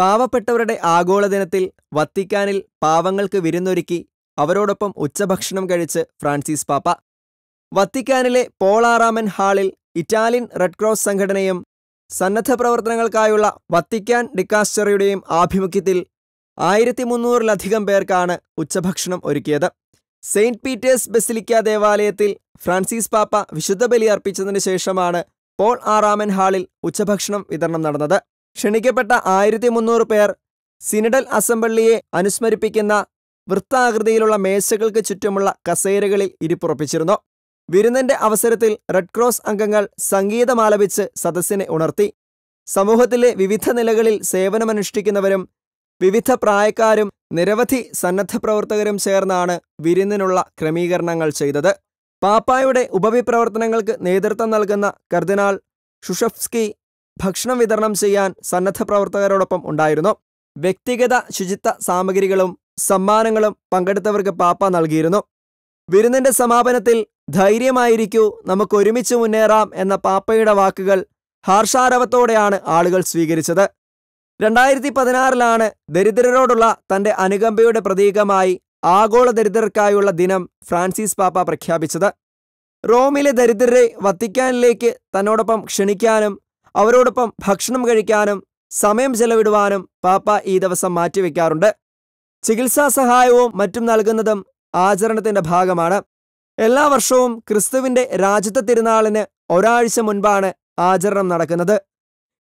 പാവപ്പെട്ടവരുടെ ദിനത്തിൽ വത്തിക്കാനിൽ പാവങ്ങൾക്ക് വിരുന്നൊരുക്കി അവരോടൊപ്പം ഉച്ചഭക്ഷണം കഴിച്ച് ഫ്രാൻസിസ് പാപ്പ വത്തിക്കാനിലെ പോളാറാമൻ ഹാളിൽ ഇറ്റാലിയൻ റെഡ് ക്രോസ് സംഘടനയും സന്നദ്ധ പ്രവർത്തനങ്ങൾക്കായുള്ള വത്തിക്കാൻ ഡിക്കാസ്റ്ററിയുടെയും ആഭിമുഖ്യത്തിൽ ആയിരത്തി മുന്നൂറിലധികം പേർക്കാണ് ഉച്ചഭക്ഷണം ഒരുക്കിയത് സെയിന്റ് പീറ്റേഴ്സ് ബെസിലിക്ക ദേവാലയത്തിൽ ഫ്രാൻസിസ് പാപ്പ വിശുദ്ധ ബലി അർപ്പിച്ചതിന് ശേഷമാണ് പോൾ ആറാമൻ ഹാളിൽ ഉച്ചഭക്ഷണം വിതരണം നടന്നത് ക്ഷണിക്കപ്പെട്ട ആയിരത്തി മുന്നൂറ് പേർ സിനഡൽ അസംബ്ലിയെ അനുസ്മരിപ്പിക്കുന്ന വൃത്താകൃതിയിലുള്ള മേശകൾക്ക് ചുറ്റുമുള്ള കസേരകളിൽ ഇരിപ്പുറപ്പിച്ചിരുന്നു വിരുന്നിന്റെ അവസരത്തിൽ റെഡ് ക്രോസ് അംഗങ്ങൾ സംഗീതമാലപിച്ച് സദസ്സിനെ ഉണർത്തി സമൂഹത്തിലെ വിവിധ നിലകളിൽ സേവനമനുഷ്ഠിക്കുന്നവരും വിവിധ പ്രായക്കാരും നിരവധി സന്നദ്ധ പ്രവർത്തകരും ചേർന്നാണ് വിരുന്നിനുള്ള ക്രമീകരണങ്ങൾ ചെയ്തത് പാപ്പായുടെ ഉപവിപ്രവർത്തനങ്ങൾക്ക് നേതൃത്വം നൽകുന്ന കർദിനാൾ ഷുഷഫ്സ്കി ഭക്ഷണം വിതരണം ചെയ്യാൻ സന്നദ്ധ പ്രവർത്തകരോടൊപ്പം ഉണ്ടായിരുന്നു വ്യക്തിഗത ശുചിത്വ സാമഗ്രികളും സമ്മാനങ്ങളും പങ്കെടുത്തവർക്ക് പാപ്പ നൽകിയിരുന്നു വിരുന്നിന്റെ സമാപനത്തിൽ ധൈര്യമായിരിക്കൂ നമുക്ക് ഒരുമിച്ച് മുന്നേറാം എന്ന പാപ്പയുടെ വാക്കുകൾ ഹർഷാരവത്തോടെയാണ് ആളുകൾ സ്വീകരിച്ചത് രണ്ടായിരത്തി പതിനാറിലാണ് ദരിദ്രരോടുള്ള തന്റെ അനുകമ്പയുടെ പ്രതീകമായി ആഗോള ദരിദ്രർക്കായുള്ള ദിനം ഫ്രാൻസിസ് പാപ്പ പ്രഖ്യാപിച്ചത് റോമിലെ ദരിദ്രരെ വത്തിക്കാനിലേക്ക് തന്നോടൊപ്പം ക്ഷണിക്കാനും അവരോടൊപ്പം ഭക്ഷണം കഴിക്കാനും സമയം ചെലവിടുവാനും പാപ്പ ഈ ദിവസം മാറ്റിവെക്കാറുണ്ട് ചികിത്സാ സഹായവും മറ്റും നൽകുന്നതും ആചരണത്തിന്റെ ഭാഗമാണ് എല്ലാ വർഷവും ക്രിസ്തുവിന്റെ രാജ്യത്തെ തിരുനാളിന് ഒരാഴ്ച മുൻപാണ് ആചരണം നടക്കുന്നത്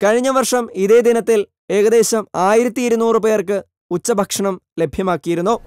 കഴിഞ്ഞ വർഷം ഇതേ ദിനത്തിൽ ഏകദേശം ആയിരത്തി പേർക്ക് ഉച്ചഭക്ഷണം ലഭ്യമാക്കിയിരുന്നു